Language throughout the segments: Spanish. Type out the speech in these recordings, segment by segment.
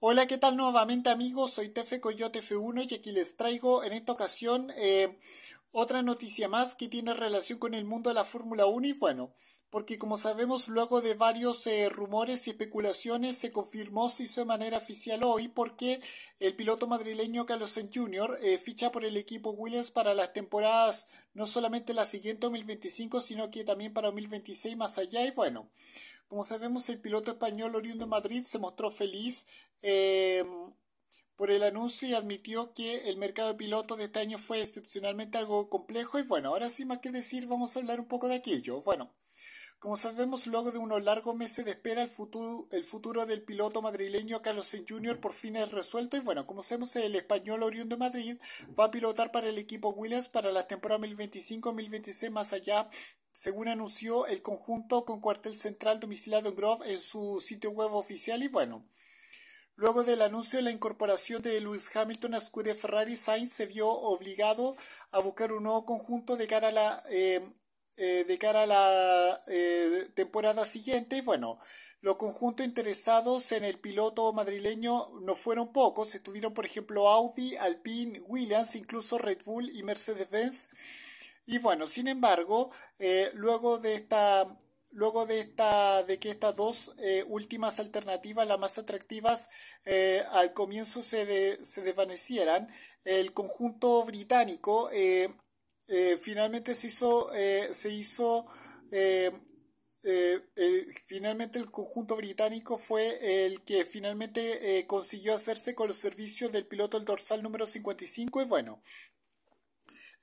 Hola, ¿qué tal nuevamente amigos? Soy Tefe Coyote F1 y aquí les traigo en esta ocasión eh, otra noticia más que tiene relación con el mundo de la Fórmula 1 y bueno, porque como sabemos luego de varios eh, rumores y especulaciones se confirmó, se hizo de manera oficial hoy porque el piloto madrileño Carlos Sainz Jr. Eh, ficha por el equipo Williams para las temporadas no solamente la siguiente 2025 sino que también para 2026 más allá y bueno. Como sabemos, el piloto español oriundo de Madrid se mostró feliz eh, por el anuncio y admitió que el mercado de pilotos de este año fue excepcionalmente algo complejo. Y bueno, ahora sí más que decir, vamos a hablar un poco de aquello. Bueno. Como sabemos, luego de unos largos meses de espera, el futuro, del piloto madrileño Carlos Sainz Jr. por fin es resuelto. Y bueno, como sabemos, el español oriundo de Madrid va a pilotar para el equipo Williams para la temporada 2025-2026 más allá según anunció el conjunto con cuartel central domiciliado en Grove en su sitio web oficial y bueno. Luego del anuncio de la incorporación de Lewis Hamilton a Scuderia Ferrari, Sainz se vio obligado a buscar un nuevo conjunto de cara a la eh, eh, de cara a la eh, temporada siguiente. Bueno, los conjuntos interesados en el piloto madrileño no fueron pocos. Estuvieron, por ejemplo, Audi, Alpine, Williams, incluso Red Bull y Mercedes-Benz. Y bueno, sin embargo, eh, luego de esta luego de esta de que estas dos últimas alternativas las más atractivas al comienzo se, desvanecieran el conjunto británico eh, finalmente se hizo, eh, se hizo eh, el, finalmente el conjunto británico fue el que finalmente consiguió hacerse con los servicios del piloto el dorsal número 55 y bueno,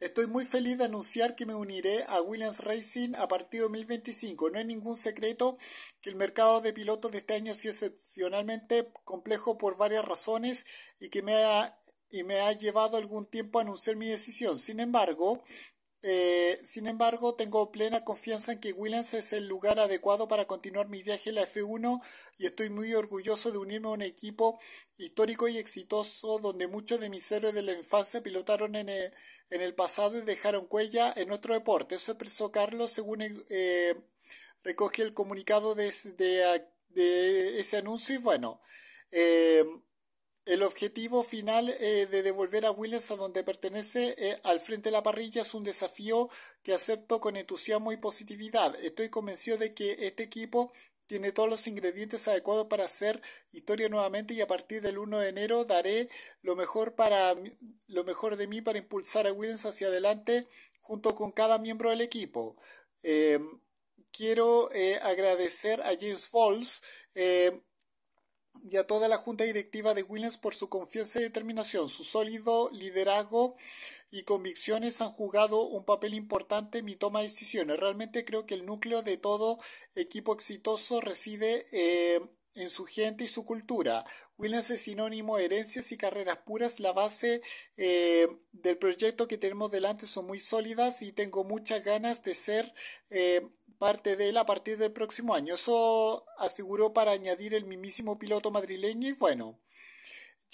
Estoy muy feliz de anunciar que me uniré a Williams Racing a partir de 2025. No hay ningún secreto que el mercado de pilotos de este año sea excepcionalmente complejo por varias razones y que me ha y me ha llevado algún tiempo anunciar mi decisión. Sin embargo, eh, sin embargo, tengo plena confianza en que Williams es el lugar adecuado para continuar mi viaje en la F1 y estoy muy orgulloso de unirme a un equipo histórico y exitoso donde muchos de mis héroes de la infancia pilotaron en el, eh, en el pasado y dejaron huella en otro deporte. Eso expresó Carlos según eh, recoge el comunicado de, de, ese anuncio y bueno. Eh, el objetivo final eh, de devolver a Williams a donde pertenece eh, al frente de la parrilla es un desafío que acepto con entusiasmo y positividad. Estoy convencido de que este equipo tiene todos los ingredientes adecuados para hacer historia nuevamente y a partir del 1 de enero daré lo mejor para lo mejor de mí para impulsar a Williams hacia adelante junto con cada miembro del equipo. Eh, quiero agradecer a James Falls y a toda la Junta Directiva de Williams por su confianza y determinación. Su sólido liderazgo y convicciones han jugado un papel importante en mi toma de decisiones. Realmente creo que el núcleo de todo equipo exitoso reside eh, en su gente y su cultura. Williams es sinónimo de herencias y carreras puras. La base eh, del proyecto que tenemos delante son muy sólidas y tengo muchas ganas de ser... Eh, parte de él a partir del próximo año. Eso aseguró para añadir el mismísimo piloto madrileño y bueno.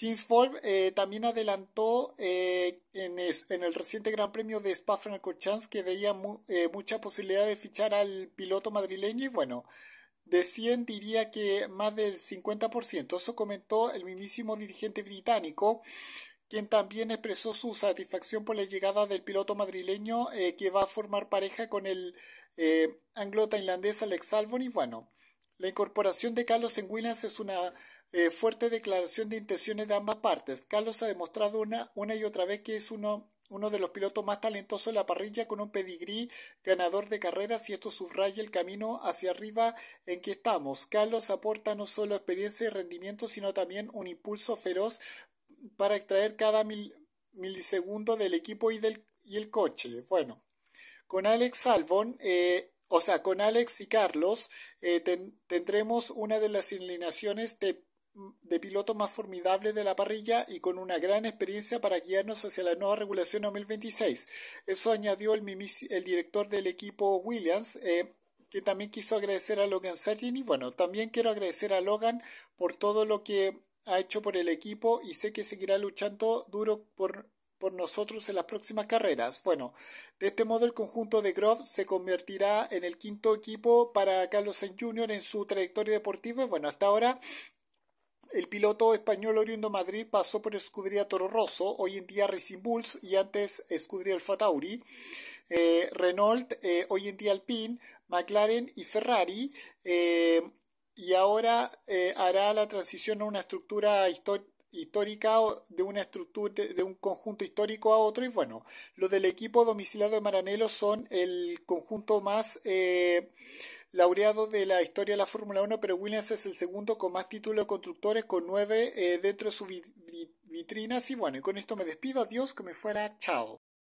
James Ford eh, también adelantó eh, en, el reciente Gran Premio de Spa-Francorchamps que veía eh, mucha posibilidad de fichar al piloto madrileño y bueno, de 100 diría que más del 50%. Eso comentó el mismísimo dirigente británico quien también expresó su satisfacción por la llegada del piloto madrileño eh, que va a formar pareja con el eh, anglo-tailandés Alex Albon y bueno, la incorporación de Carlos en Williams es una eh, fuerte declaración de intenciones de ambas partes. Carlos ha demostrado una, una y otra vez que es uno, uno de los pilotos más talentosos de la parrilla con un pedigrí ganador de carreras y esto subraya el camino hacia arriba en que estamos. Carlos aporta no solo experiencia y rendimiento, sino también un impulso feroz para extraer cada mil, milisegundo del equipo y, del, y el coche. Bueno, con Alex Albon, eh, o sea, con Alex y Carlos, eh, tendremos una de las inclinaciones de, piloto más formidable de la parrilla y con una gran experiencia para guiarnos hacia la nueva regulación 2026. Eso añadió el, el director del equipo Williams. Eh, que también quiso agradecer a Logan Sargent y bueno, también quiero agradecer a Logan por todo lo que ha hecho por el equipo y sé que seguirá luchando duro por, nosotros en las próximas carreras. Bueno, de este modo el conjunto de Groff se convertirá en el quinto equipo para Carlos Sainz Jr. en su trayectoria deportiva. Bueno, hasta ahora el piloto español oriundo Madrid pasó por Escudería Toro Rosso, hoy en día Racing Bulls y antes Escudería Alfa eh, Renault, eh, hoy en día Alpine, McLaren y Ferrari. Eh, y ahora eh, hará la transición a una estructura histórica de una estructura de un conjunto histórico a otro y bueno los del equipo domiciliado de Maranello son el conjunto más eh, laureado de la historia de la Fórmula 1 pero Williams es el segundo con más títulos constructores con nueve eh, dentro de sus vitrinas y bueno y con esto me despido adiós que me fuera chao